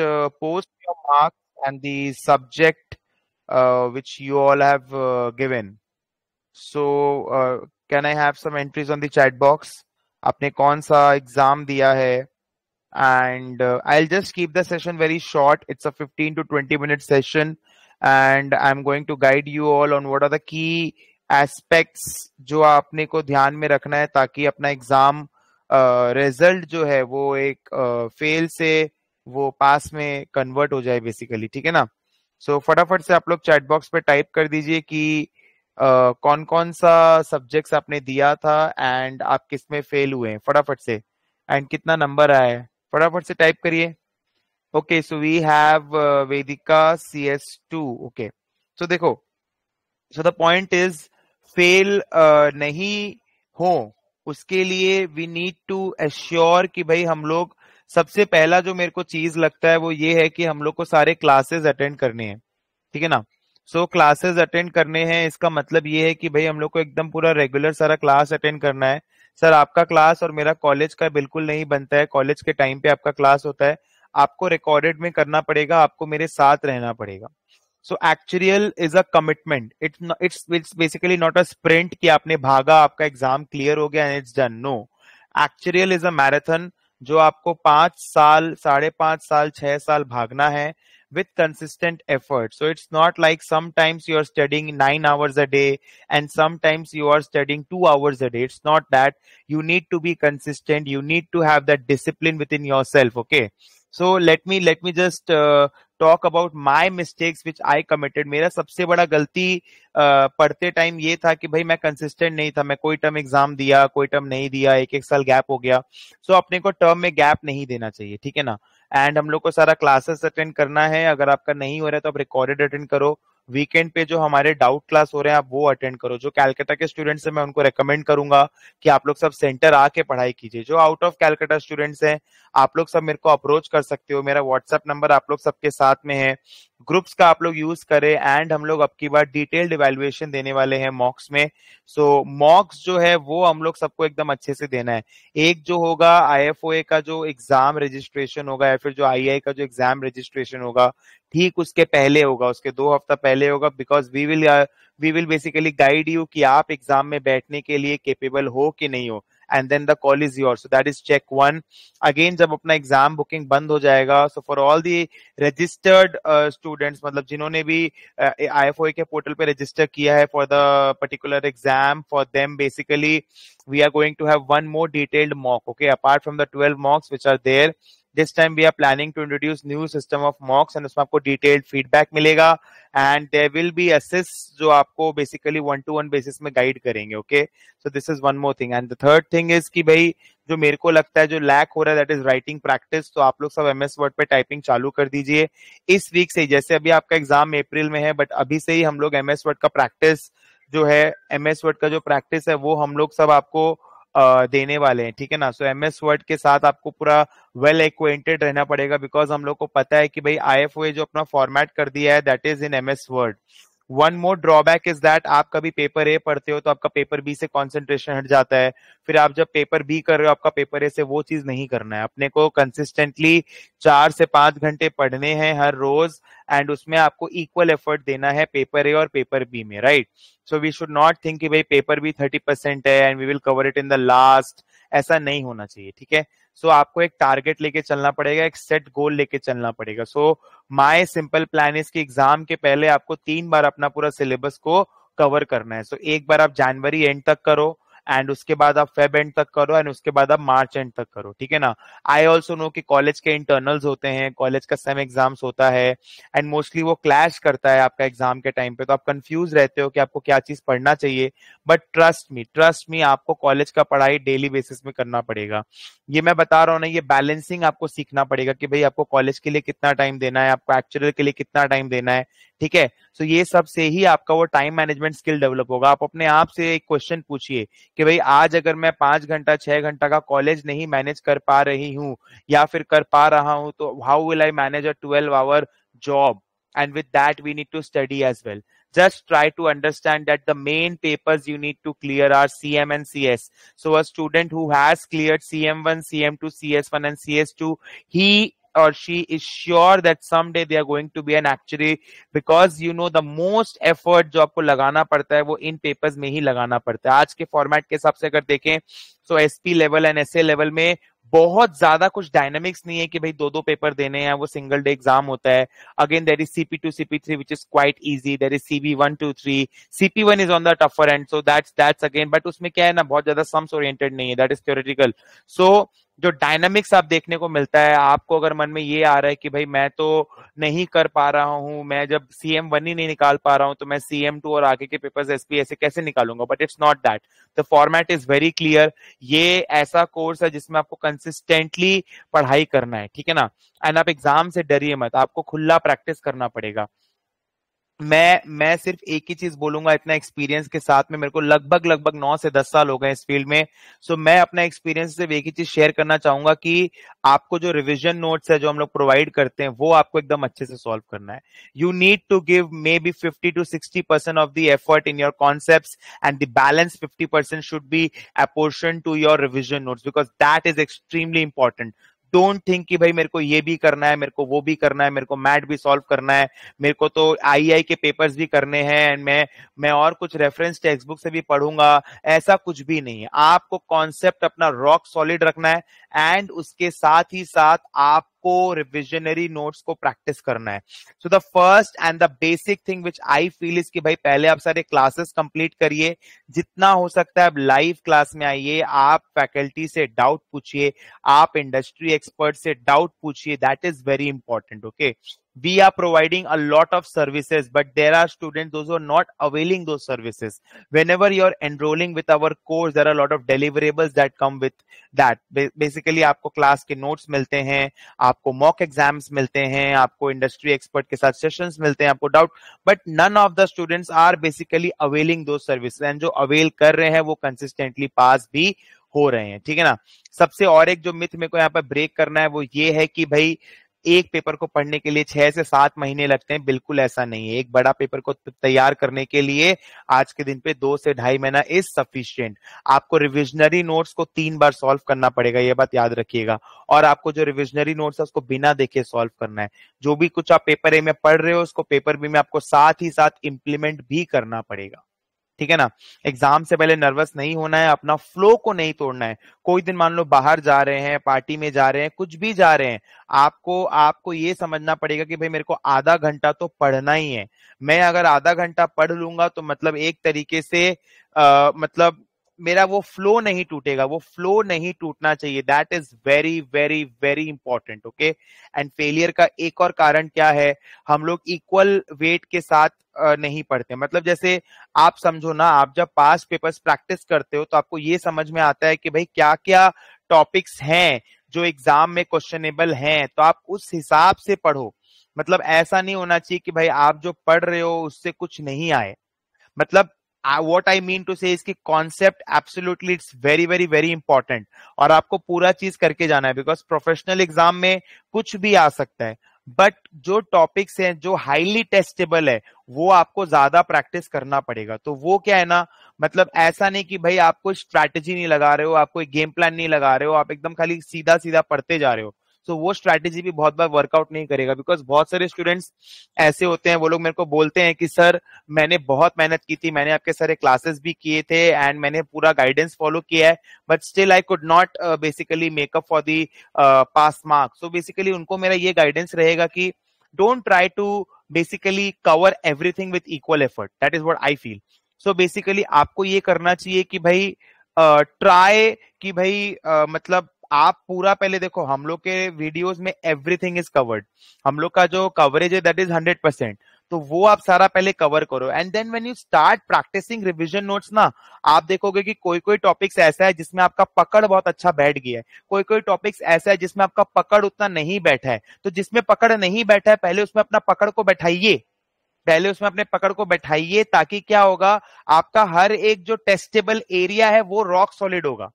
Uh, post your marks and the subject uh, which you all have uh, given. So can I have some entries on the chat box आपने कौन सा exam दिया है and I just keep the session very short it's a 15 to 20 minute session and I am going to guide you all on what are the key aspects जो आपने को ध्यान में रखना है ताकि अपना एग्जाम रिजल्ट uh, जो है वो एक फेल uh, से वो पास में कन्वर्ट हो जाए बेसिकली ठीक है ना सो so, फटाफट से आप लोग चैट बॉक्स पे टाइप कर दीजिए कि Uh, कौन कौन सा सब्जेक्ट्स आपने दिया था एंड आप किस में फेल हुए फटाफट से एंड कितना नंबर आया है फटाफट से टाइप करिए okay so we have Vedika C S too okay so देखो so the point is fail नहीं हो उसके लिए वी नीड टू एश्योर कि भाई हम लोग सबसे पहला जो मेरे को चीज लगता है वो ये है कि हम लोग को सारे क्लासेस अटेंड करने हैं ठीक है ना सो क्लासेस अटेंड करने हैं इसका मतलब ये है कि भाई हम लोग को एकदम पूरा रेगुलर सारा क्लास अटेंड करना है सर आपका क्लास और मेरा कॉलेज का बिल्कुल नहीं बनता है कॉलेज के टाइम पे आपका क्लास होता है आपको रिकॉर्डेड में करना पड़ेगा आपको मेरे साथ रहना पड़ेगा so actual is a commitment it's it's it's basically not a sprint कि आपने भागा आपका एग्जाम क्लियर हो गया and it's done no actual is a marathon जो आपको पांच साल साढ़े पांच साल छह साल भागना है with consistent effort so it's not like sometimes you are studying nine hours a day and sometimes you are studying two hours a day it's not that you need to be consistent you need to have that discipline within yourself okay so let me let me just talk about my mistakes which I committed मेरा सबसे बड़ा गलती पढ़ते time ये था कि भाई मैं कंसिस्टेंट नहीं था मैं कोई टर्म एग्जाम दिया कोई टर्म नहीं दिया एक एक साल गैप हो गया सो so, अपने को टर्म में गैप नहीं देना चाहिए ठीक है ना एंड हम लोग को सारा क्लासेस अटेंड करना है अगर आपका नहीं हो रहा है तो आप रिकॉर्डेड अटेंड करो वीकेंड पे जो हमारे डाउट क्लास हो रहे हैं आप वो अटेंड करो जो कैलकाटा के स्टूडेंट्स हैं मैं उनको रेकमेंड करूंगा कि आप लोग सब सेंटर आके पढ़ाई कीजिए जो आउट ऑफ कैलकाटा स्टूडेंट्स हैं आप लोग सब मेरे को अप्रोच कर सकते हो मेरा व्हाट्सएप नंबर आप लोग सबके साथ में है ग्रुप्स का आप लोग यूज करें एंड हम लोग अब की बार डिटेल्ड इवेल्युएशन देने वाले हैं मॉक्स में सो so, मॉक्स जो है वो हम लोग सबको एकदम अच्छे से देना है एक जो होगा आई का जो एग्जाम रजिस्ट्रेशन होगा या फिर जो आई e का जो एग्जाम रजिस्ट्रेशन होगा ठीक उसके पहले होगा उसके दो हफ्ता पहले होगा because we will we will basically guide you कि आप एग्जाम में बैठने के लिए केपेबल हो कि नहीं हो and then the call is yours. So that is check one. Again, जब अपना exam booking बंद हो जाएगा, so for all the registered uh, students, मतलब जिन्होंने भी uh, IFOA के portal पे register किया for the particular exam, for them basically we are going to have one more detailed mock. Okay, apart from the 12 mocks which are there. This time we are planning to introduce new system of mocks and उसमें आपको detailed feedback मिलेगा and there will be assist जो आपको basically one to one basis में guide करेंगे okay so this is one more thing and the third thing is कि भाई जो मेरे को लगता है जो लैक हो रहा है दैट इज राइटिंग प्रैक्टिस तो आप लोग सब एम एस वर्ड पर टाइपिंग चालू कर दीजिए इस वीक से जैसे अभी आपका एग्जाम अप्रैल में है बट अभी से ही हम लोग एम एस वर्ड का प्रैक्टिस जो है एम एस वर्ड का जो प्रैक्टिस है वो हम लोग सब आपको देने वाले हैं ठीक है ना सो एम एस वर्ड के साथ आपको पूरा वेल एक्वेंटेड रहना पड़ेगा बिकॉज हम लोग को पता है कि भाई आई एफ ओ जो अपना फॉर्मेट कर दिया है that is in M S Word one more drawback is that आप कभी पेपर ए पढ़ते हो तो आपका पेपर बी से कॉन्सेंट्रेशन हट जाता है फिर आप जब पेपर बी कर रहे हो आपका पेपर ए से वो चीज नहीं करना है अपने को कंसिस्टेंटली चार से पांच घंटे पढ़ने हैं हर रोज एंड उसमें आपको इक्वल एफर्ट देना है पेपर ए और पेपर बी में right so we should not think कि भाई पेपर बी थर्टी परसेंट है and we will cover it in the last ऐसा नहीं होना चाहिए ठीक है सो so, आपको एक टारगेट लेके चलना पड़ेगा एक सेट गोल लेके चलना पड़ेगा so my simple plan is exam के पहले आपको तीन बार अपना पूरा सिलेबस को कवर करना है सो so, एक बार आप जनवरी एंड तक करो एंड उसके बाद आप फेब एंड तक करो एंड उसके बाद आप मार्च एंड तक करो ठीक है ना आई ऑल्सो नो कि कॉलेज के इंटरनल्स होते हैं कॉलेज का सेम एग्जाम्स होता है एंड मोस्टली वो क्लैश करता है आपका एग्जाम के टाइम पे तो आप कंफ्यूज रहते हो कि आपको क्या चीज पढ़ना चाहिए but trust me trust me आपको कॉलेज का पढ़ाई डेली बेसिस में करना पड़ेगा ये मैं बता रहा हूँ ना ये बैलेंसिंग आपको सीखना पड़ेगा कि भाई आपको कॉलेज के लिए कितना टाइम देना है आपको एक्चुअल के लिए कितना टाइम देना है ठीक है सो ये सब से ही आपका वो टाइम मैनेजमेंट स्किल डेवलप होगा आप अपने आप से एक क्वेश्चन पूछिए कि भाई आज अगर मैं पांच घंटा छह घंटा का कॉलेज नहीं मैनेज कर पा रही हूँ या फिर कर पा रहा हूँ तो how will I manage a twelve hour job and with that we need to study as well just try to understand that the main papers you need to clear are cm and cs so a student who has cleared cm1 cm2 cs1 and cs2 he or she is sure that someday they are going to be an actuary because you know the most effort जो आपको लगाना पड़ता है वो इन papers में ही लगाना पड़ता है आज के फॉर्मेट के हिसाब से अगर देखें तो S P level and S A level में बहुत ज्यादा कुछ डायनामिक्स नहीं है कि भाई दो दो पेपर देने हैं वो सिंगल डे एग्जाम होता है again there is CP two CP three which is quite easy there is CB one two three CP one is on the tougher and so that's that's again but उसमें क्या है ना बहुत ज्यादा sums oriented नहीं है that is theoretical सो जो dynamics आप देखने को मिलता है आपको अगर मन में ये आ रहा है कि भाई मैं तो नहीं कर पा रहा हूँ मैं जब सी एम वन ही नहीं निकाल पा रहा हूँ तो मैं सी एम टू और आगे के पेपर एस पी ऐसे कैसे निकालूंगा but it's not that the format is very clear ये ऐसा कोर्स है जिसमें आपको कंसिस्टेंटली पढ़ाई करना है ठीक है ना एंड आप एग्जाम से डरिए मत आपको खुला प्रैक्टिस करना पड़ेगा मैं मैं सिर्फ एक ही चीज बोलूंगा इतना एक्सपीरियंस के साथ में मेरे को लगभग लगभग नौ से दस साल हो गए इस फील्ड में सो so, मैं अपना एक्सपीरियंस सिर्फ एक ही चीज शेयर करना चाहूंगा कि आपको जो रिविजन नोट्स है जो हम लोग प्रोवाइड करते हैं वो आपको एकदम अच्छे से सॉल्व करना है you need to give maybe fifty to sixty percent of the effort in your concept and the balance fifty percent should be apportion to your revision notes because that is extremely important don't think कि भाई मेरे को ये भी करना है मेरे को वो भी करना है मेरे को मैट भी सॉल्व करना है मेरे को तो आई e के पेपर्स भी करने हैं एंड मैं मैं और कुछ रेफरेंस टेक्स्ट बुक से भी पढ़ूंगा ऐसा कुछ भी नहीं है आपको कॉन्सेप्ट अपना रॉक सॉलिड रखना है एंड उसके साथ ही साथ आप आपको रिविजनरी नोट्स को प्रैक्टिस करना है so the first and the basic thing which I feel is कि भाई पहले आप सारे क्लासेस कंप्लीट करिए जितना हो सकता है आप लाइव क्लास में आइए आप फैकल्टी से डाउट पूछिए आप इंडस्ट्री एक्सपर्ट से डाउट पूछिए that is very important okay we are providing a lot of services but there are students those who are not availing those services whenever you are enrolling with our course there are a lot of deliverables that come with that basically aapko class ke notes milte hain aapko mock exams milte hain aapko industry expert ke sath sessions milte hain aapko doubt but none of the students are basically availing those services and jo avail kar rahe hain wo consistently pass bhi हो रहे हैं ठीक है ना सबसे और एक जो मिथ मेरे को यहाँ पर ब्रेक करना है वो ये है कि भाई एक पेपर को पढ़ने के लिए छह से सात महीने लगते हैं बिल्कुल ऐसा नहीं है एक बड़ा पेपर को तैयार करने के लिए आज के दिन पे दो से ढाई महीना इज सफिशियंट आपको रिविजनरी नोट्स को तीन बार सॉल्व करना पड़ेगा यह बात याद रखिएगा और आपको जो रिविजनरी नोट्स है उसको बिना देखे सॉल्व करना है जो भी कुछ आप पेपर ए में पढ़ रहे हो उसको पेपर बी में आपको साथ ही साथ इम्प्लीमेंट भी करना पड़ेगा ठीक है ना एग्जाम से पहले नर्वस नहीं होना है अपना फ्लो को नहीं तोड़ना है कोई दिन मान लो बाहर जा रहे हैं पार्टी में जा रहे हैं कुछ भी जा रहे हैं आपको आपको ये समझना पड़ेगा कि भाई मेरे को आधा घंटा तो पढ़ना ही है मैं अगर आधा घंटा पढ़ लूंगा तो मतलब एक तरीके से आ, मतलब मेरा वो फ्लो नहीं टूटेगा वो फ्लो नहीं टूटना चाहिए that is very very very important okay and failure का एक और कारण क्या है हम लोग इक्वल वेट के साथ नहीं पढ़ते मतलब जैसे आप समझो ना आप जब पास पेपर्स प्रैक्टिस करते हो तो आपको ये समझ में आता है कि भाई क्या क्या टॉपिक्स हैं जो एग्जाम में क्वेश्चनेबल हैं तो आप उस हिसाब से पढ़ो मतलब ऐसा नहीं होना चाहिए कि भाई आप जो पढ़ रहे हो उससे कुछ नहीं आए मतलब I what I mean to say इसकी concept concept it's very very very important और आपको पूरा चीज करके जाना है बिकॉज प्रोफेशनल एग्जाम में कुछ भी आ सकता है बट जो टॉपिक्स हैं जो हाईली टेस्टेबल है वो आपको ज्यादा प्रैक्टिस करना पड़ेगा तो वो क्या है ना मतलब ऐसा नहीं कि भाई आप कोई स्ट्रैटेजी नहीं लगा रहे हो आप कोई गेम प्लान नहीं लगा रहे हो आप एकदम खाली सीधा सीधा पढ़ते जा रहे हो तो वो स्ट्रैटेजी भी बहुत बार वर्कआउट नहीं करेगा बिकॉज बहुत सारे स्टूडेंट्स ऐसे होते हैं वो लोग मेरे को बोलते हैं कि सर मैंने बहुत मेहनत की थी मैंने आपके सारे क्लासेस भी किए थे एंड मैंने पूरा गाइडेंस फॉलो किया है but still I could not basically make up for the pass marks so basically उनको मेरा ये गाइडेंस रहेगा कि don't try to basically cover everything with equal effort that is what I feel so basically आपको ये करना चाहिए कि भाई ट्राई uh, कि भाई uh, मतलब आप पूरा पहले देखो हम लोग के वीडियोस में एवरीथिंग इज कवर्ड हम लोग का जो कवरेज है दैट इज हंड्रेड परसेंट तो वो आप सारा पहले कवर करो and then when you start practising revision notes ना आप देखोगे कि कोई कोई टॉपिक्स ऐसा है जिसमें आपका पकड़ बहुत अच्छा बैठ गया है कोई कोई टॉपिक्स ऐसा है जिसमें आपका पकड़ उतना नहीं बैठा है तो जिसमें पकड़ नहीं बैठा है पहले उसमें अपना पकड़ को बैठाइए पहले उसमें अपने पकड़ को बैठाइए ताकि क्या होगा आपका हर एक जो टेस्टेबल एरिया है वो रॉक सॉलिड होगा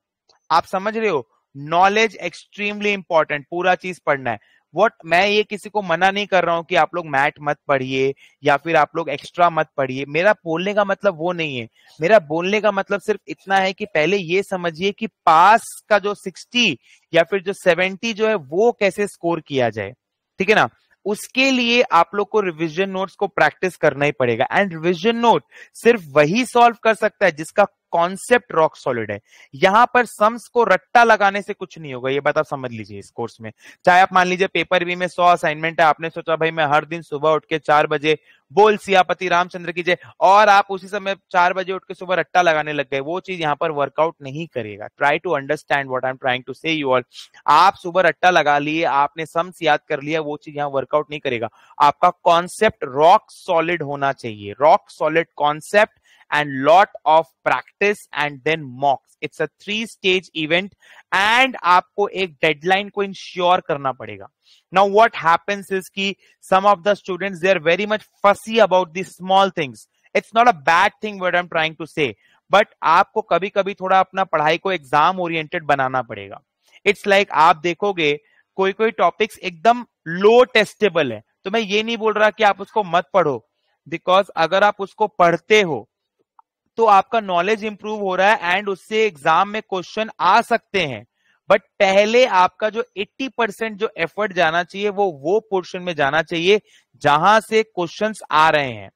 आप समझ रहे हो नॉलेज एक्सट्रीमली इंपॉर्टेंट पूरा चीज पढ़ना है वॉट मैं ये किसी को मना नहीं कर रहा हूं कि आप लोग मैट मत पढ़िए या फिर आप लोग एक्स्ट्रा मत पढ़िए मेरा बोलने का मतलब वो नहीं है मेरा बोलने का मतलब सिर्फ इतना है कि पहले ये समझिए कि पास का जो सिक्सटी या फिर जो सेवेंटी जो है वो कैसे स्कोर किया जाए ठीक है ना उसके लिए आप लोग को रिविजन नोट्स को प्रैक्टिस करना ही पड़ेगा एंड रिविजन नोट सिर्फ वही सॉल्व कर सकता है जिसका कॉन्सेप्ट रॉक सॉलिड है यहां पर सम्स को रट्टा लगाने से कुछ नहीं होगा ये बात आप समझ लीजिए इस कोर्स में चाहे आप मान लीजिए पेपर भी में सौ असाइनमेंट है आपने सोचा भाई मैं हर दिन सुबह उठ के चार बजे बोल सियापति रामचंद्र की जय और आप उसी समय चार बजे उठ के सुबह रट्टा लगाने लग गए वो चीज यहाँ पर वर्कआउट नहीं करेगा try to understand what I am trying to say you all आप सुबह रट्टा लगा लिए आपने सम्स याद कर लिया वो चीज यहाँ वर्कआउट नहीं करेगा आपका कॉन्सेप्ट रॉक सॉलिड होना चाहिए rock solid concept and lot of practice and then mocks it's a three stage event and आपको एक डेडलाइन को इंश्योर करना पड़ेगा नाउ व्हाट हैपेंस इज कि some of the students they are very much fussy about the small things it's not a bad thing what I am trying to say but आपको कभी कभी थोड़ा अपना पढ़ाई को एग्जाम ओरिएंटेड बनाना पड़ेगा it's like like आप देखोगे कोई कोई टॉपिक्स एकदम लो टेस्टेबल है तो मैं ये नहीं बोल रहा कि आप उसको मत पढ़ो बिकॉज अगर आप उसको पढ़ते हो तो आपका नॉलेज इंप्रूव हो रहा है एंड उससे एग्जाम में क्वेश्चन आ सकते हैं बट पहले आपका जो 80 परसेंट जो एफर्ट जाना चाहिए वो वो पोर्शन में जाना चाहिए जहां से क्वेश्चन आ रहे हैं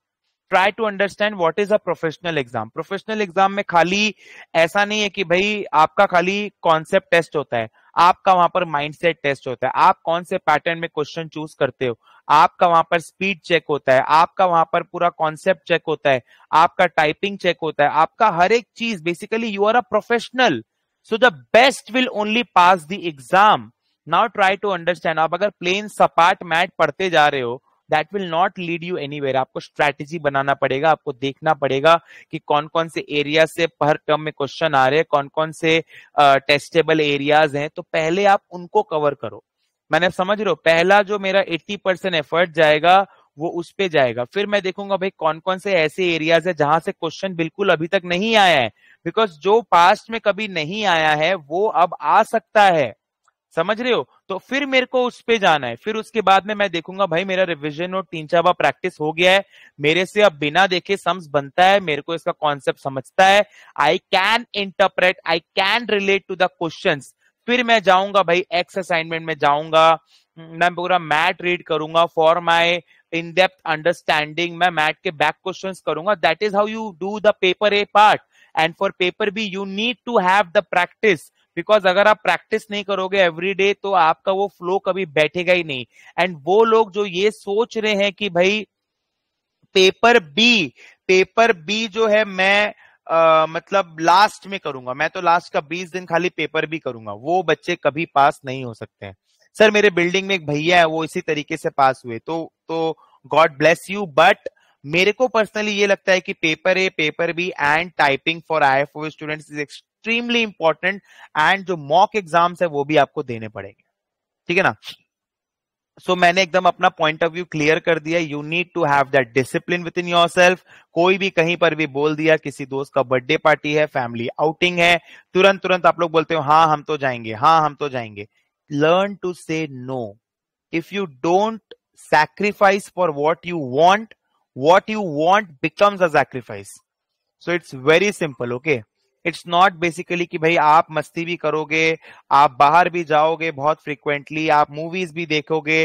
try to understand what is a professional exam professional exam में खाली ऐसा नहीं है कि भाई आपका खाली कॉन्सेप्ट टेस्ट होता है आपका वहां पर माइंडसेट टेस्ट होता है आप कौन से पैटर्न में क्वेश्चन चूज करते हो आपका वहां पर स्पीड चेक होता है आपका वहां पर पूरा कॉन्सेप्ट चेक होता है आपका टाइपिंग चेक होता है आपका हर एक चीज basically you are a professional so the best will only pass the exam now try to understand आप अगर प्लेन सपाट मैट पढ़ते जा रहे हो that will not lead you any आपको स्ट्रैटेजी बनाना पड़ेगा आपको देखना पड़ेगा कि कौन कौन से एरिया से हर टर्म में क्वेश्चन आ रहे हैं कौन कौन से टेस्टेबल uh, एरियाज हैं तो पहले आप उनको कवर करो मैंने आप समझ रहे हो पहला जो मेरा 80 परसेंट एफर्ट जाएगा वो उस पे जाएगा फिर मैं देखूंगा भाई कौन कौन से ऐसे एरियाज है जहां से क्वेश्चन बिल्कुल अभी तक नहीं आया है बिकॉज जो पास्ट में कभी नहीं आया है वो अब आ सकता है समझ रहे हो तो फिर मेरे को उस पे जाना है फिर उसके बाद में मैं देखूंगा भाई मेरा रिविजन और तीन चार बार प्रैक्टिस हो गया है मेरे से अब बिना देखे सम्स बनता है मेरे को इसका कॉन्सेप्ट समझता है I can interpret I can relate to the question फिर मैं जाऊंगा भाई एक्स असाइनमेंट में जाऊंगा मैं पूरा मैट रीड करूंगा for my in depth understanding मैं मैट के बैक क्वेश्चन करूंगा that is how you do the paper A part and for paper B you need to have the practice because अगर आप प्रैक्टिस नहीं करोगे every day तो आपका वो फ्लो कभी बैठेगा ही नहीं एंड वो लोग जो ये सोच रहे हैं कि भाई पेपर बी पेपर बी जो है मैं आ, मतलब लास्ट में करूंगा मैं तो लास्ट का बीस दिन खाली पेपर भी करूंगा वो बच्चे कभी पास नहीं हो सकते हैं सर मेरे बिल्डिंग में एक भैया है वो इसी तरीके से पास हुए तो तो गॉड ब्लेस यू बट मेरे को पर्सनली ये लगता है कि paper A paper B and typing for I F students is extremely important and जो मॉक एग्जाम्स है वो भी आपको देने पड़ेंगे ठीक है ना सो so, मैंने एकदम अपना पॉइंट ऑफ व्यू क्लियर कर दिया you need to have that discipline within yourself कोई भी कहीं पर भी बोल दिया किसी दोस्त का बर्थडे पार्टी है फैमिली आउटिंग है तुरंत तुरंत आप लोग बोलते हो हाँ हम तो जाएंगे हाँ हम तो जाएंगे learn to say no if you don't sacrifice for what you want what you want becomes a sacrifice so it's very simple okay it's not basically कि भाई आप मस्ती भी करोगे आप बाहर भी जाओगे बहुत फ्रिक्वेंटली आप मूवीज भी देखोगे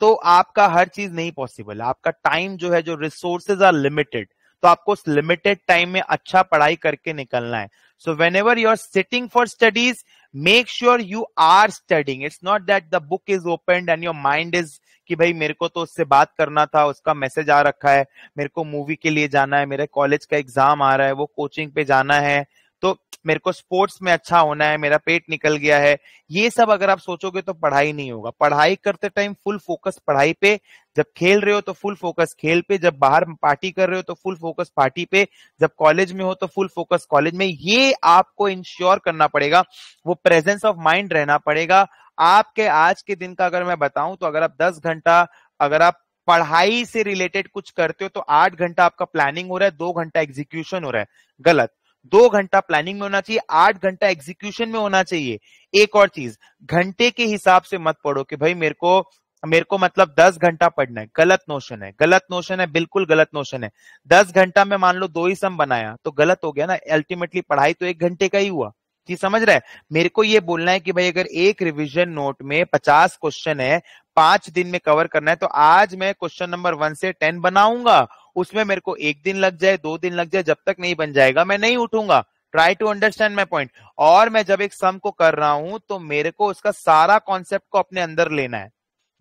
तो आपका हर चीज नहीं पॉसिबल आपका टाइम जो है जो रिसोर्सेज आर लिमिटेड तो आपको उस लिमिटेड टाइम में अच्छा पढ़ाई करके निकलना है so whenever you are sitting for studies make sure you are studying it's not that the book is open and your mind is कि भाई मेरे को तो उससे बात करना था उसका मैसेज आ रखा है मेरे को मूवी के लिए जाना है मेरे कॉलेज का एग्जाम आ रहा है वो कोचिंग पे जाना है तो मेरे को स्पोर्ट्स में अच्छा होना है मेरा पेट निकल गया है ये सब अगर आप सोचोगे तो पढ़ाई नहीं होगा पढ़ाई करते टाइम फुल फोकस पढ़ाई पे जब खेल रहे हो तो फुल फोकस खेल पे जब बाहर पार्टी कर रहे हो तो फुल फोकस पार्टी पे जब कॉलेज में हो तो फुल फोकस कॉलेज में ये आपको इंश्योर करना पड़ेगा वो प्रेजेंस ऑफ माइंड रहना पड़ेगा आपके आज के दिन का अगर मैं बताऊं तो अगर आप दस घंटा अगर आप पढ़ाई से रिलेटेड कुछ करते हो तो आठ घंटा आपका प्लानिंग हो रहा है दो घंटा एग्जीक्यूशन हो रहा है गलत दो घंटा प्लानिंग में होना चाहिए आठ घंटा एग्जीक्यूशन में होना चाहिए एक और चीज घंटे के हिसाब से मत पढ़ो कि भाई मेरे को मेरे को मतलब दस घंटा पढ़ना है गलत नोशन है गलत नोशन है बिल्कुल गलत नोशन है दस घंटा में मान लो दो ही सम बनाया तो गलत हो गया ना अल्टीमेटली पढ़ाई तो एक घंटे का ही हुआ जी समझ रहा है मेरे को ये बोलना है कि भाई अगर एक रिविजन नोट में पचास क्वेश्चन है पांच दिन में कवर करना है तो आज मैं क्वेश्चन नंबर वन से टेन बनाऊंगा उसमें मेरे को एक दिन लग जाए दो दिन लग जाए जब तक नहीं बन जाएगा मैं नहीं उठूंगा try to understand my point और मैं जब एक सम को कर रहा हूं तो मेरे को उसका सारा कॉन्सेप्ट को अपने अंदर लेना है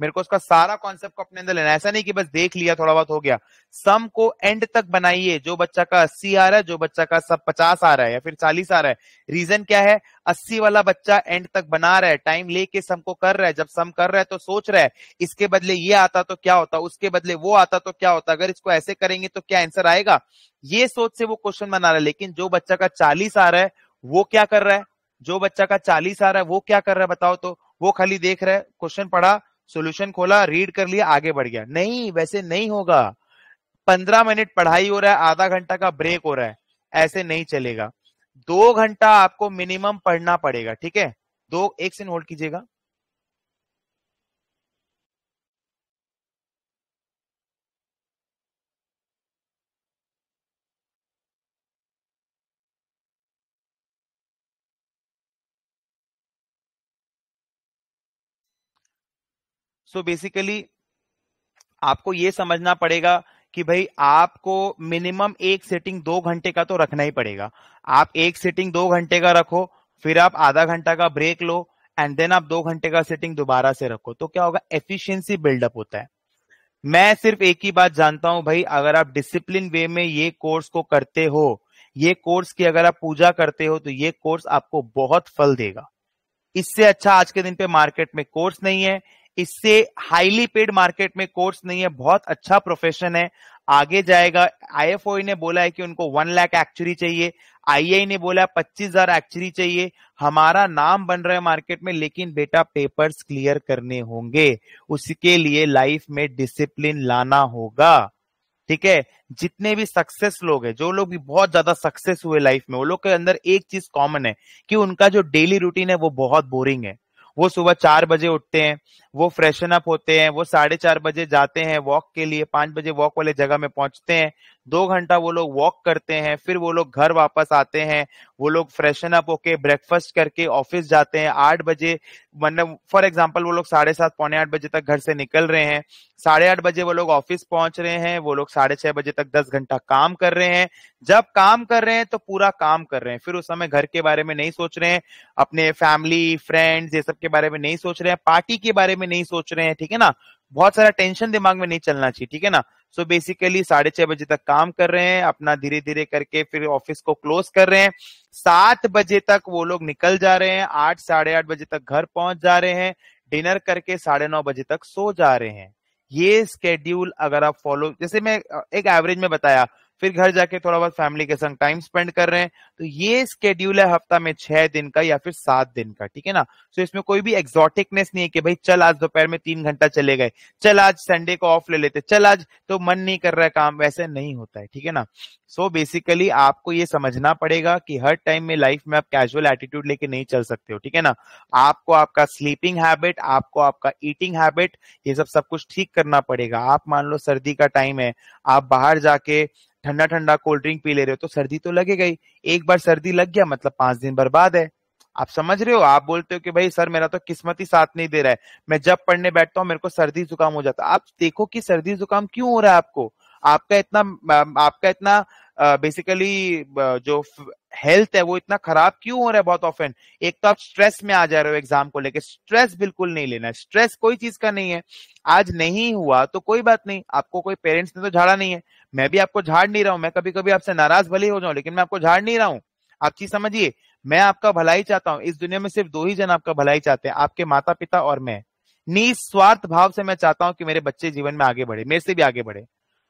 मेरे को उसका सारा कॉन्सेप्ट को अपने अंदर लेना ऐसा नहीं कि बस देख लिया थोड़ा बहुत हो गया सम को एंड तक बनाइए जो बच्चा का अस्सी आ रहा है जो बच्चा का सब पचास आ रहा है या फिर 40 आ रहा है रीजन क्या है अस्सी वाला बच्चा एंड तक बना रहा है टाइम लेके सम को कर रहा है जब सम कर रहा है तो सोच रहा है इसके बदले ये आता तो क्या होता उसके बदले वो आता तो क्या होता अगर इसको ऐसे करेंगे तो क्या आंसर आएगा ये सोच से वो क्वेश्चन बना रहा है लेकिन जो बच्चा का चालीस आ रहा है वो क्या कर रहा है जो बच्चा का चालीस आ रहा है वो क्या कर रहा है बताओ तो वो खाली देख रहा है क्वेश्चन पढ़ा सोल्यूशन खोला रीड कर लिया आगे बढ़ गया नहीं वैसे नहीं होगा पंद्रह मिनट पढ़ाई हो रहा है आधा घंटा का ब्रेक हो रहा है ऐसे नहीं चलेगा दो घंटा आपको मिनिमम पढ़ना पड़ेगा ठीक है दो एक सेकंड होल्ड कीजिएगा सो so बेसिकली आपको ये समझना पड़ेगा कि भाई आपको मिनिमम एक सेटिंग दो घंटे का तो रखना ही पड़ेगा आप एक सेटिंग दो घंटे का रखो फिर आप आधा घंटा का ब्रेक लो एंड देन आप दो घंटे का सेटिंग दोबारा से रखो तो क्या होगा एफिशिएंसी बिल्डअप होता है मैं सिर्फ एक ही बात जानता हूं भाई अगर आप डिसिप्लिन वे में ये कोर्स को करते हो ये कोर्स की अगर आप पूजा करते हो तो ये कोर्स आपको बहुत फल देगा इससे अच्छा आज के दिन पे मार्केट में कोर्स नहीं है इससे हाईली पेड मार्केट में कोर्स नहीं है बहुत अच्छा प्रोफेशन है आगे जाएगा आई ने बोला है कि उनको वन लाख एक्चुअली चाहिए आई ने बोला पच्चीस हजार एक्चुअली चाहिए हमारा नाम बन रहा है मार्केट में लेकिन बेटा पेपर्स क्लियर करने होंगे उसके लिए लाइफ में डिसिप्लिन लाना होगा ठीक है जितने भी सक्सेस लोग हैं जो लोग भी बहुत ज्यादा सक्सेस हुए लाइफ में वो लोग के अंदर एक चीज कॉमन है कि उनका जो डेली रूटीन है वो बहुत बोरिंग है वो सुबह चार बजे उठते हैं वो फ्रेशन अप होते हैं वो साढ़े चार बजे जाते हैं वॉक के लिए पांच बजे वॉक वाले जगह में पहुंचते हैं दो घंटा वो लोग वॉक करते हैं फिर वो लोग घर वापस आते हैं वो लोग फ्रेशन अप होके ब्रेकफास्ट करके ऑफिस जाते हैं आठ बजे मतलब फॉर एग्जाम्पल वो लोग साढ़े सात पौने आठ बजे तक घर से निकल रहे हैं साढ़े आठ बजे वो लोग ऑफिस पहुंच रहे हैं वो लोग साढ़े छह बजे तक दस घंटा काम कर रहे हैं जब काम कर रहे हैं तो पूरा काम कर रहे हैं फिर उस समय घर के बारे में नहीं सोच रहे हैं अपने फैमिली फ्रेंड्स ये सब के बारे में नहीं सोच रहे हैं पार्टी के बारे में नहीं सोच रहे हैं ठीक है ना बहुत सारा टेंशन दिमाग में नहीं चलना चाहिए ठीक है ना सो बेसिकली साढ़े छह बजे तक काम कर रहे हैं अपना धीरे धीरे करके फिर ऑफिस को क्लोज कर रहे हैं सात बजे तक वो लोग निकल जा रहे हैं आठ साढ़े आठ बजे तक घर पहुंच जा रहे हैं डिनर करके साढ़े नौ बजे तक सो जा रहे हैं ये स्केड्यूल अगर आप फॉलो जैसे मैं एक एवरेज में बताया फिर घर जाके थोड़ा बहुत फैमिली के संग टाइम स्पेंड कर रहे हैं तो ये स्केड्यूल है हफ्ता में छह दिन का या फिर सात दिन का ठीक है ना सो so इसमें कोई भी एक्सोटिकनेस नहीं है कि भाई चल आज दोपहर में तीन घंटा चले गए चल आज संडे को ऑफ ले लेते चल आज तो मन नहीं कर रहा है काम वैसे नहीं होता है ठीक है ना सो so बेसिकली आपको ये समझना पड़ेगा कि हर टाइम में लाइफ में आप कैजुअल एटीट्यूड लेके नहीं चल सकते हो ठीक है ना आपको आपका स्लीपिंग हैबिट आपको आपका ईटिंग हैबिट ये सब सब कुछ ठीक करना पड़ेगा आप मान लो सर्दी का टाइम है आप बाहर जाके ठंडा ठंडा कोल्ड ड्रिंक पी ले रहे हो तो सर्दी तो लगेगा ही एक बार सर्दी लग गया मतलब पांच दिन बर्बाद है आप समझ रहे हो आप बोलते हो कि भाई सर मेरा तो किस्मत ही साथ नहीं दे रहा है मैं जब पढ़ने बैठता हूँ मेरे को सर्दी जुकाम हो जाता है आप देखो कि सर्दी जुकाम क्यों हो रहा है आपको आपका इतना आपका इतना बेसिकली जो हेल्थ है वो इतना खराब क्यों हो रहा है बहुत ऑफन एक तो आप स्ट्रेस में आ जा रहे हो एग्जाम को लेके स्ट्रेस बिल्कुल नहीं लेना स्ट्रेस कोई चीज का नहीं है आज नहीं हुआ तो कोई बात नहीं आपको कोई पेरेंट्स ने तो झाड़ा नहीं है मैं भी आपको झाड़ नहीं रहा हूं मैं कभी कभी आपसे नाराज भले हो जाऊं लेकिन मैं आपको झाड़ नहीं रहा हूं आप चीज समझिए मैं आपका भलाई चाहता हूं इस दुनिया में सिर्फ दो ही जन आपका भलाई चाहते हैं आपके माता पिता और मैं निस्वार्थ भाव से मैं चाहता हूं कि मेरे बच्चे जीवन में आगे बढ़े मेरे से भी आगे बढ़े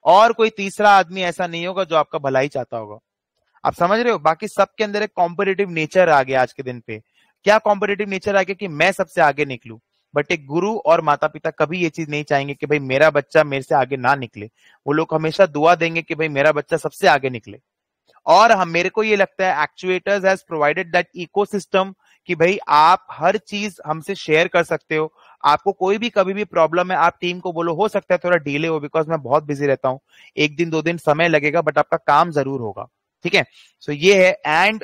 और कोई तीसरा आदमी ऐसा नहीं होगा जो आपका भलाई चाहता होगा आप समझ रहे हो बाकी सबके अंदर एक कॉम्पिटेटिव नेचर आ गया आज के दिन पे क्या कॉम्पिटेटिव नेचर आ गया कि मैं सबसे आगे निकलू बट एक गुरु और माता पिता कभी ये चीज नहीं चाहेंगे कि भाई मेरा बच्चा मेरे से आगे ना निकले वो लोग हमेशा दुआ देंगे कि भाई मेरा बच्चा सबसे आगे निकले और हम मेरे को ये लगता है actuators has provided that ecosystem कि भाई आप हर चीज हमसे शेयर कर सकते हो आपको कोई भी कभी भी प्रॉब्लम है आप टीम को बोलो हो सकता है थोड़ा डिले हो बिकॉज मैं बहुत बिजी रहता हूँ एक दिन दो दिन समय लगेगा बट आपका काम जरूर होगा ठीक है सो ये है एंड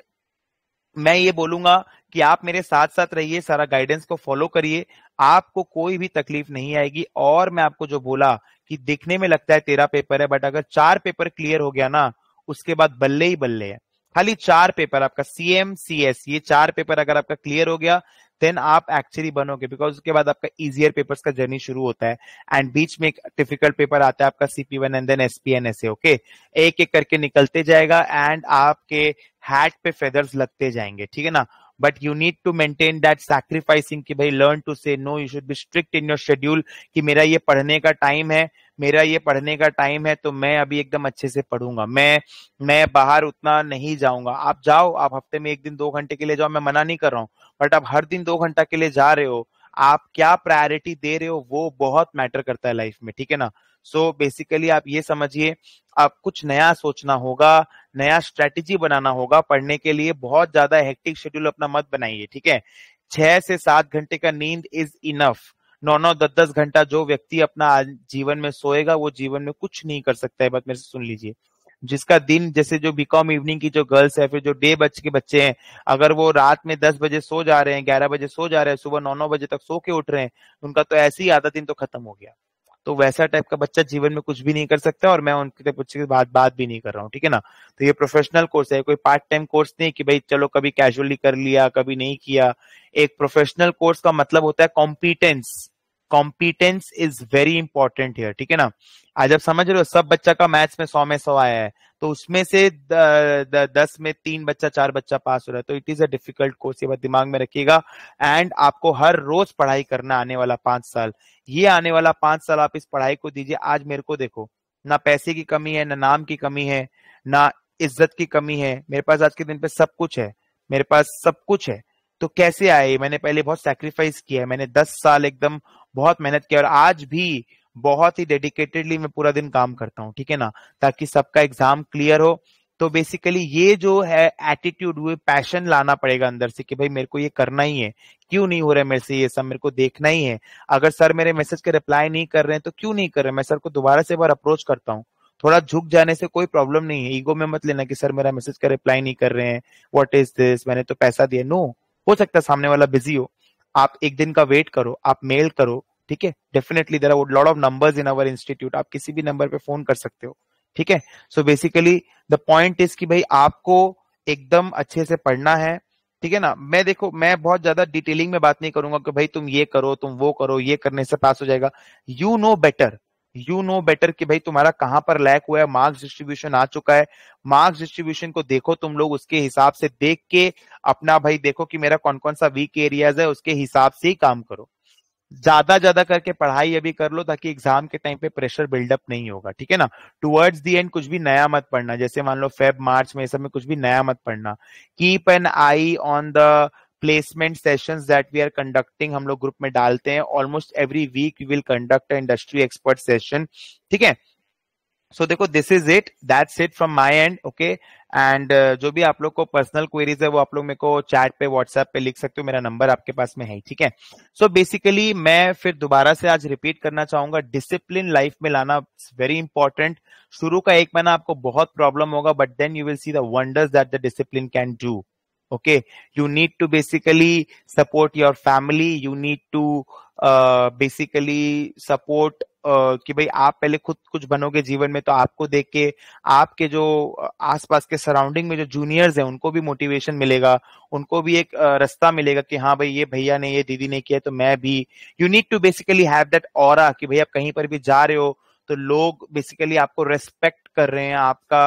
मैं ये बोलूंगा कि आप मेरे साथ साथ रहिए सारा गाइडेंस को फॉलो करिए आपको कोई भी तकलीफ नहीं आएगी और मैं आपको जो बोला कि दिखने में लगता है तेरा पेपर है बट अगर चार पेपर क्लियर हो गया ना उसके बाद बल्ले ही बल्ले है खाली चार पेपर आपका सीएम सी ये चार पेपर अगर आपका क्लियर हो गया देन आप एक्चुअली बनोगे बिकॉज उसके बाद आपका इजियर पेपर्स का जर्नी शुरू होता है एंड बीच में एक डिफिकल्ट पेपर आता है आपका CP one and then P N S okay एक एक करके निकलते जाएगा एंड आपके हैट पे फेदर्स लगते जाएंगे ठीक है ना but you need to maintain that sacrificing कि भाई learn to say no you should be strict in your schedule कि मेरा ये पढ़ने का टाइम है मेरा ये पढ़ने का टाइम है तो मैं अभी एकदम अच्छे से पढ़ूंगा मैं मैं बाहर उतना नहीं जाऊंगा आप जाओ आप हफ्ते में एक दिन दो घंटे के लिए जाओ मैं मना नहीं कर रहा हूँ बट आप हर दिन दो घंटा के लिए जा रहे हो आप क्या प्रायोरिटी दे रहे हो वो बहुत मैटर करता है लाइफ में ठीक है ना सो so बेसिकली आप ये समझिए आप कुछ नया सोचना होगा नया स्ट्रेटेजी बनाना होगा पढ़ने के लिए बहुत ज्यादा हेक्टिक शेड्यूल अपना मत बनाइए ठीक है छह से सात घंटे का नींद इज इनफ नौ नौ दस दस घंटा जो व्यक्ति अपना जीवन में सोएगा वो जीवन में कुछ नहीं कर सकता है बात मेरे से सुन लीजिए जिसका दिन जैसे जो बीकॉम इवनिंग की जो गर्ल्स है फिर जो डे बच के बच्चे हैं अगर वो रात में दस बजे सो जा रहे हैं ग्यारह बजे सो जा रहे हैं सुबह नौ नौ बजे तक सो के उठ रहे हैं उनका तो ऐसी आधा दिन तो खत्म हो गया तो वैसा टाइप का बच्चा जीवन में कुछ भी नहीं कर सकता और मैं उनके टाइप बच्चे बात बात भी नहीं कर रहा हूँ ठीक है ना तो ये प्रोफेशनल कोर्स है कोई पार्ट टाइम कोर्स नहीं कि भाई चलो कभी कैजुअली कर लिया कभी नहीं किया एक प्रोफेशनल कोर्स का मतलब होता है competence competence is very important है ठीक है ना आज आप समझ रहे हो सब बच्चा का मैथ्स में सौ में सौ आया है तो उसमें से द, द, दस में तीन बच्चा चार बच्चा पास हो रहा है तो it is a difficult course ये बात दिमाग में रखिएगा एंड आपको हर रोज पढ़ाई करना आने वाला पांच साल ये आने वाला पांच साल आप इस पढ़ाई को दीजिए आज मेरे को देखो ना पैसे की कमी है ना नाम की कमी है ना इज्जत की कमी है मेरे पास आज के दिन पे सब कुछ है मेरे पास सब कुछ है तो कैसे आए मैंने पहले बहुत सैक्रिफाइस किया है मैंने दस साल एकदम बहुत मेहनत किया और आज भी बहुत ही डेडिकेटेडली मैं पूरा दिन काम करता हूँ ठीक है ना ताकि सबका एग्जाम क्लियर हो तो बेसिकली ये जो है एटीट्यूड वो पैशन लाना पड़ेगा अंदर से कि भाई मेरे को ये करना ही है क्यों नहीं हो रहा है मेरे से ये सब मेरे को देखना ही है अगर सर मेरे मैसेज के रिप्लाई नहीं कर रहे हैं तो क्यों नहीं कर रहे मैं सर को दोबारा से बार अप्रोच करता हूँ थोड़ा झुक जाने से कोई प्रॉब्लम नहीं है ईगो में मत लेना कि सर मेरा मैसेज का रिप्लाई नहीं कर रहे हैं व्हाट इज दिस मैंने तो पैसा दिया नो no. हो सकता है सामने वाला बिजी हो आप एक दिन का वेट करो आप मेल करो ठीक है definitely there are lot of number in our institute आप किसी भी नंबर पे फोन कर सकते हो ठीक है so basically the point is कि भाई आपको एकदम अच्छे से पढ़ना है ठीक है ना मैं देखो मैं बहुत ज्यादा डिटेलिंग में बात नहीं करूंगा कि भाई तुम ये करो तुम वो करो ये करने से पास हो जाएगा you know better you know better कि भाई तुम्हारा कहां पर लैक हुआ है मार्क्स डिस्ट्रीब्यूशन आ चुका है मार्क्स डिस्ट्रीब्यूशन को देखो तुम लोग उसके हिसाब से देख के अपना भाई देखो कि मेरा कौन कौन सा वीक एरियाज है उसके हिसाब से ही काम करो ज्यादा ज्यादा करके पढ़ाई अभी कर लो ताकि एग्जाम के टाइम पे प्रेशर बिल्डअप नहीं होगा ठीक है ना टुवर्ड्स दी एंड कुछ भी नया मत पढ़ना जैसे मान लो फेब मार्च में सब में कुछ भी नया मत पढ़ना keep an eye on the placement sessions that we are conducting हम लोग ग्रुप में डालते हैं almost every week will conduct industry expert session ठीक है सो देखो this is it that's it from my end okay and जो भी आप लोग को पर्सनल क्वेरीज है वो आप लोग मेरे को चैट पे व्हाट्सएप पे लिख सकते हो मेरा नंबर आपके पास में है ठीक है सो so बेसिकली मैं फिर दोबारा से आज रिपीट करना चाहूंगा डिसिप्लिन लाइफ में लाना वेरी इंपॉर्टेंट शुरू का एक महीना आपको बहुत प्रॉब्लम होगा but then you will see the wonders that the discipline can do okay you need to basically support your family you need to basically uh, support uh, कि भाई आप पहले खुद कुछ बनोगे जीवन में तो आपको देख के आपके जो uh, आसपास के सराउंडिंग में जो जूनियर्स हैं उनको भी मोटिवेशन मिलेगा उनको भी एक uh, रास्ता मिलेगा कि हाँ भाई ये भैया ने ये दीदी ने किया तो मैं भी you need to basically have that और कि भाई आप कहीं पर भी जा रहे हो तो लोग बेसिकली आपको रेस्पेक्ट कर रहे हैं आपका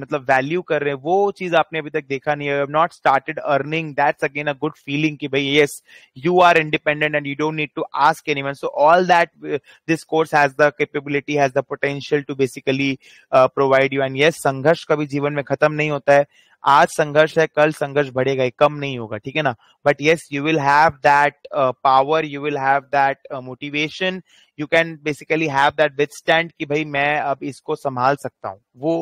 मतलब वैल्यू कर रहे हैं वो चीज आपने अभी तक देखा नहीं है not started earning that's again a good feeling कि भाई yes you are independent and you don't need to ask anyone so all that this course has the capability has the potential to basically provide you and yes संघर्ष कभी जीवन में खत्म नहीं होता है आज संघर्ष है कल संघर्ष बढ़ेगा कम नहीं होगा ठीक है ना but yes you will have that power you will have that motivation you can basically have that withstand कि भाई मैं अब इसको संभाल सकता हूँ वो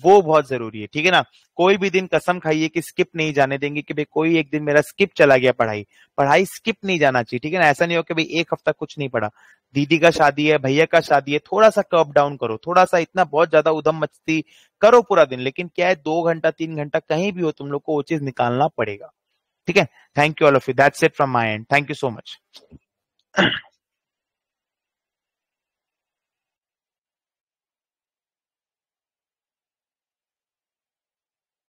वो बहुत जरूरी है ठीक है ना कोई भी दिन कसम खाइए कि स्किप नहीं जाने देंगे कि भाई कोई एक दिन मेरा स्किप चला गया पढ़ाई पढ़ाई स्किप नहीं जाना चाहिए ठीक है ना ऐसा नहीं हो कि भाई एक हफ्ता कुछ नहीं पढ़ा दीदी का शादी है भैया का शादी है थोड़ा सा कप डाउन करो थोड़ा सा इतना बहुत ज्यादा उधम मचती करो पूरा दिन लेकिन क्या है दो घंटा तीन घंटा कहीं भी हो तुम लोग को वो चीज निकालना पड़ेगा ठीक है thank you all of you that's it from my end thank you so much